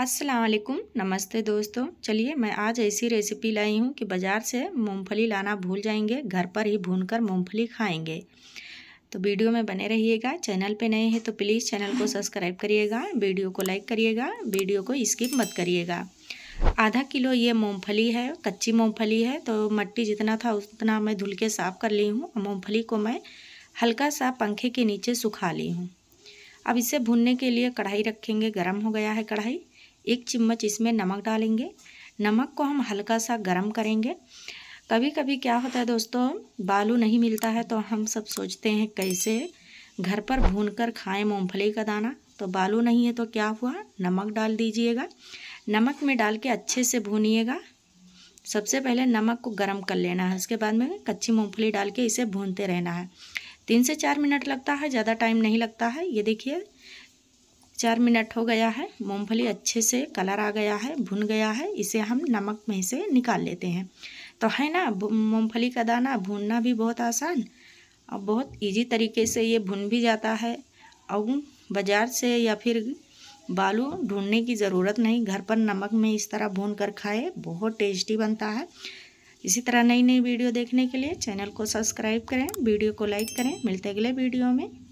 असलकुम नमस्ते दोस्तों चलिए मैं आज ऐसी रेसिपी लाई हूँ कि बाज़ार से मूंगफली लाना भूल जाएंगे घर पर ही भूनकर मूंगफली खाएंगे तो वीडियो में बने रहिएगा चैनल पे नए हैं तो प्लीज़ चैनल को सब्सक्राइब करिएगा वीडियो को लाइक करिएगा वीडियो को स्किप मत करिएगा आधा किलो ये मूंगफली है कच्ची मूँगफली है तो मट्टी जितना था उतना मैं धुल के साफ़ कर ली हूँ मूँगफली को मैं हल्का सा पंखे के नीचे सुखा ली हूँ अब इसे भूनने के लिए कढ़ाई रखेंगे गर्म हो गया है कढ़ाई एक चम्मच इसमें नमक डालेंगे नमक को हम हल्का सा गर्म करेंगे कभी कभी क्या होता है दोस्तों बालू नहीं मिलता है तो हम सब सोचते हैं कैसे घर पर भून कर खाएँ मूँगफली का दाना तो बालू नहीं है तो क्या हुआ नमक डाल दीजिएगा नमक में डाल के अच्छे से भूनिएगा सबसे पहले नमक को गर्म कर लेना है उसके बाद में कच्ची मूँगफली डाल के इसे भूनते रहना है तीन से चार मिनट लगता है ज़्यादा टाइम नहीं लगता है ये देखिए चार मिनट हो गया है मूंगफली अच्छे से कलर आ गया है भुन गया है इसे हम नमक में से निकाल लेते हैं तो है ना मूंगफली का दाना भूनना भी बहुत आसान और बहुत इजी तरीके से ये भुन भी जाता है और बाज़ार से या फिर बालू ढूंढने की ज़रूरत नहीं घर पर नमक में इस तरह भून कर खाए बहुत टेस्टी बनता है इसी तरह नई नई वीडियो देखने के लिए चैनल को सब्सक्राइब करें वीडियो को लाइक करें मिलते अगले वीडियो में